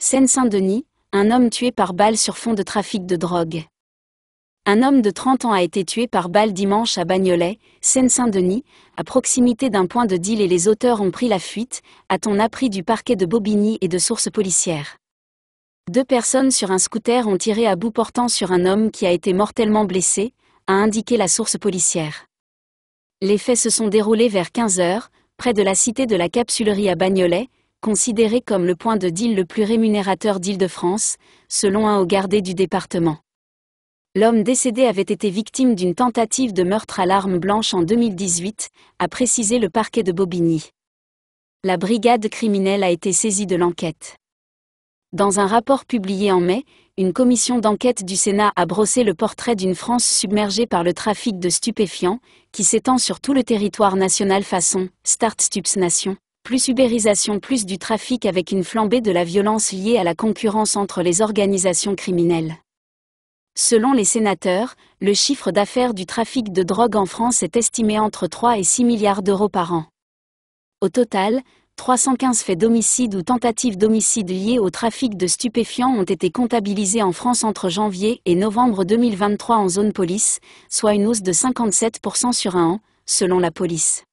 Seine-Saint-Denis, un homme tué par balle sur fond de trafic de drogue. Un homme de 30 ans a été tué par balle dimanche à Bagnolet, Seine-Saint-Denis, à proximité d'un point de deal et les auteurs ont pris la fuite, a-t-on appris du parquet de Bobigny et de sources policières. Deux personnes sur un scooter ont tiré à bout portant sur un homme qui a été mortellement blessé, a indiqué la source policière. Les faits se sont déroulés vers 15 h près de la cité de la Capsulerie à Bagnolet, considéré comme le point de deal le plus rémunérateur d'Île-de-France, selon un haut gardé du département. L'homme décédé avait été victime d'une tentative de meurtre à l'arme blanche en 2018, a précisé le parquet de Bobigny. La brigade criminelle a été saisie de l'enquête. Dans un rapport publié en mai, une commission d'enquête du Sénat a brossé le portrait d'une France submergée par le trafic de stupéfiants, qui s'étend sur tout le territoire national façon Start Stups Nation plus ubérisation plus du trafic avec une flambée de la violence liée à la concurrence entre les organisations criminelles. Selon les sénateurs, le chiffre d'affaires du trafic de drogue en France est estimé entre 3 et 6 milliards d'euros par an. Au total, 315 faits d'homicide ou tentatives d'homicide liées au trafic de stupéfiants ont été comptabilisés en France entre janvier et novembre 2023 en zone police, soit une hausse de 57% sur un an, selon la police.